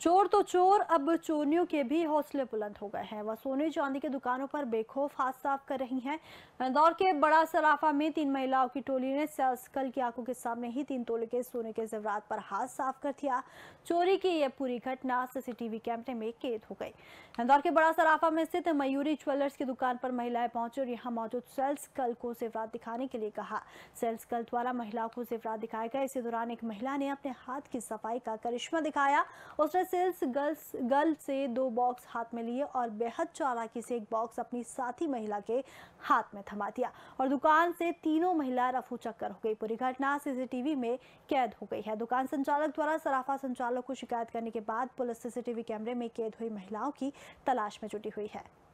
चोर तो चोर अब चोरियों के भी हौसले बुलंद हो गए हैं वह सोने चांदी के दुकानों पर बेखौफ हाथ साफ कर रही हैं इंदौर के बड़ा सराफा में तीन महिलाओं की टोली ने कल की आंखों के सामने ही तीन तोले के सोने के जेवरात पर हाथ साफ कर दिया चोरी की यह पूरी घटना सीसीटीवी कैमरे में कैद हो गई इंदौर के बड़ा सराफा में स्थित मयूरी ज्वेलर्स की दुकान पर महिलाएं पहुंची और यहाँ मौजूद सेल्स कल को जेवरात दिखाने के लिए कहा सेल्स कल द्वारा महिलाओं को जेवरात दिखाया गया इसी दौरान एक महिला ने अपने हाथ की सफाई का करिश्मा दिखाया उसने सेल्स गर्ल्स गर्ल से दो बॉक्स हाथ में लिए और बेहद चालाकी से एक बॉक्स अपनी साथी महिला के हाथ में थमा दिया और दुकान से तीनों महिला रफू चक्कर हो गई पूरी घटना सीसीटीवी में कैद हो गई है दुकान संचालक द्वारा सराफा संचालक को शिकायत करने के बाद पुलिस सीसीटीवी कैमरे में कैद हुई महिलाओं की तलाश में जुटी हुई है